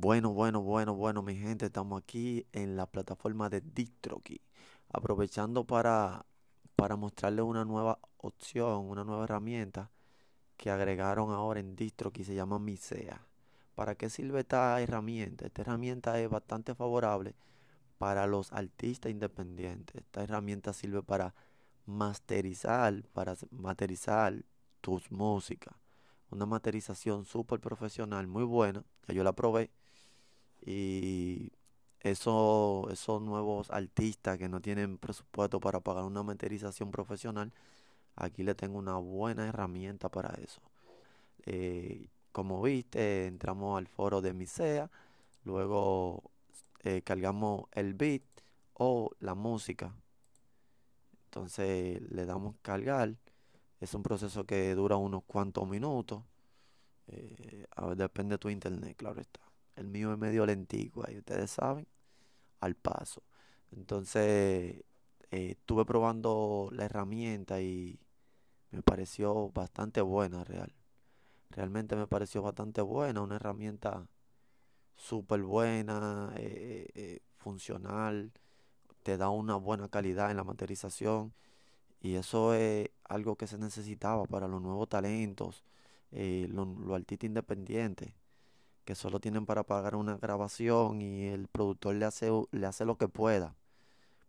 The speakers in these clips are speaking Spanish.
Bueno, bueno, bueno, bueno, mi gente, estamos aquí en la plataforma de DistroKey. Aprovechando para, para mostrarles una nueva opción, una nueva herramienta que agregaron ahora en DistroKey, se llama Misea. ¿Para qué sirve esta herramienta? Esta herramienta es bastante favorable para los artistas independientes. Esta herramienta sirve para masterizar, para materizar tus músicas. Una materización súper profesional, muy buena. que yo la probé y eso, esos nuevos artistas que no tienen presupuesto para pagar una meterización profesional, aquí le tengo una buena herramienta para eso. Eh, como viste, entramos al foro de Misea, luego eh, cargamos el beat o la música. Entonces le damos cargar. Es un proceso que dura unos cuantos minutos. Eh, a ver, depende de tu internet, claro está. El mío es medio lentigua y ustedes saben, al paso. Entonces, eh, estuve probando la herramienta y me pareció bastante buena, real. Realmente me pareció bastante buena, una herramienta súper buena, eh, eh, eh, funcional, te da una buena calidad en la materialización y eso es algo que se necesitaba para los nuevos talentos, los lo artistas independientes que solo tienen para pagar una grabación y el productor le hace, le hace lo que pueda,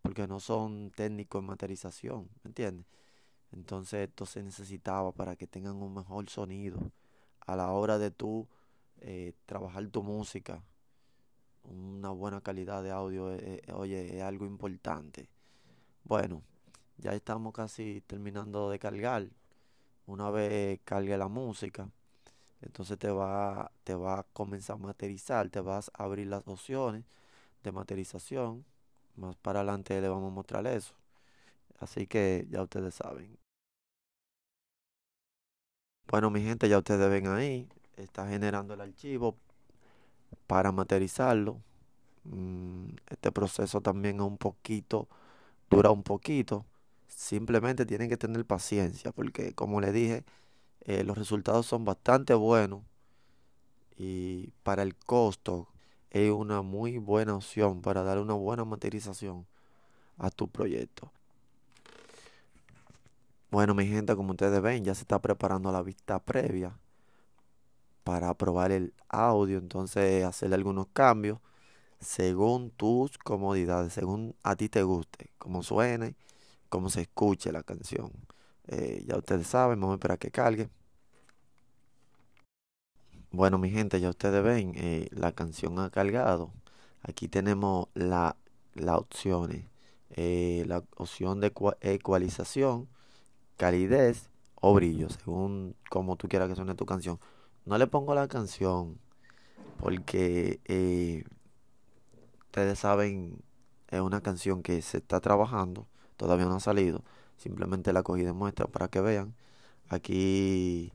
porque no son técnicos en materialización, ¿me entiendes? Entonces esto se necesitaba para que tengan un mejor sonido a la hora de tú eh, trabajar tu música. Una buena calidad de audio, eh, eh, oye, es algo importante. Bueno, ya estamos casi terminando de cargar. Una vez cargue la música, entonces te va, te va a comenzar a materializar, te vas a abrir las opciones de materialización. Más para adelante le vamos a mostrar eso. Así que ya ustedes saben. Bueno, mi gente, ya ustedes ven ahí. Está generando el archivo para materializarlo. Mm, este proceso también es un poquito, dura un poquito. Simplemente tienen que tener paciencia porque, como le dije, eh, los resultados son bastante buenos y para el costo es una muy buena opción para dar una buena materialización a tu proyecto. Bueno, mi gente, como ustedes ven, ya se está preparando la vista previa para probar el audio, entonces hacerle algunos cambios según tus comodidades, según a ti te guste, como suene, cómo se escuche la canción. Eh, ya ustedes saben, vamos a esperar que cargue. Bueno, mi gente, ya ustedes ven, eh, la canción ha cargado. Aquí tenemos las opciones. Eh, la opción de ecualización, calidez o brillo, según como tú quieras que suene tu canción. No le pongo la canción porque ustedes saben, es una canción que se está trabajando, todavía no ha salido simplemente la cogí de muestra para que vean. Aquí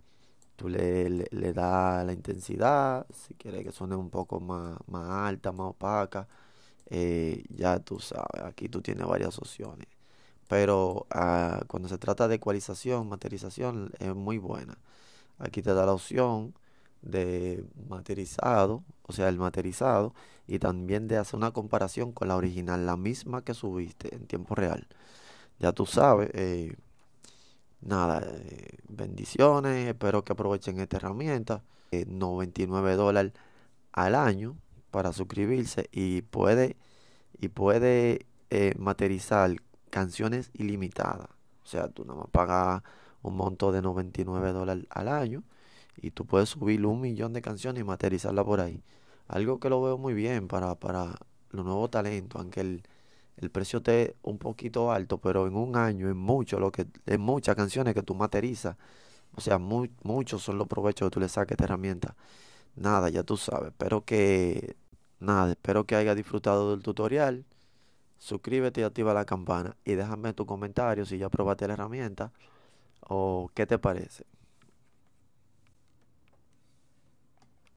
tú le, le, das la intensidad, si quieres que suene un poco más, más alta, más opaca, eh, ya tú sabes, aquí tú tienes varias opciones. Pero ah, cuando se trata de ecualización, materización es muy buena. Aquí te da la opción de materizado, o sea, el materizado, y también de hacer una comparación con la original, la misma que subiste en tiempo real ya tú sabes. Eh, nada, eh, bendiciones. Espero que aprovechen esta herramienta. 99 eh, dólares al año para suscribirse y puede, y puede materializar canciones ilimitadas. O sea, tú nada más pagas un monto de 99 dólares al año y tú puedes subir un millón de canciones y materializarla por ahí. Algo que lo veo muy bien para, para los nuevos talentos, aunque el, el precio te un poquito alto, pero en un año es mucho lo que es muchas canciones que tú materizas. O sea, muy, muchos son los provechos que tú le saques de herramienta. Nada, ya tú sabes. Espero que nada, espero que hayas disfrutado del tutorial. Suscríbete y activa la campana y déjame tu comentario si ya probaste la herramienta o qué te parece.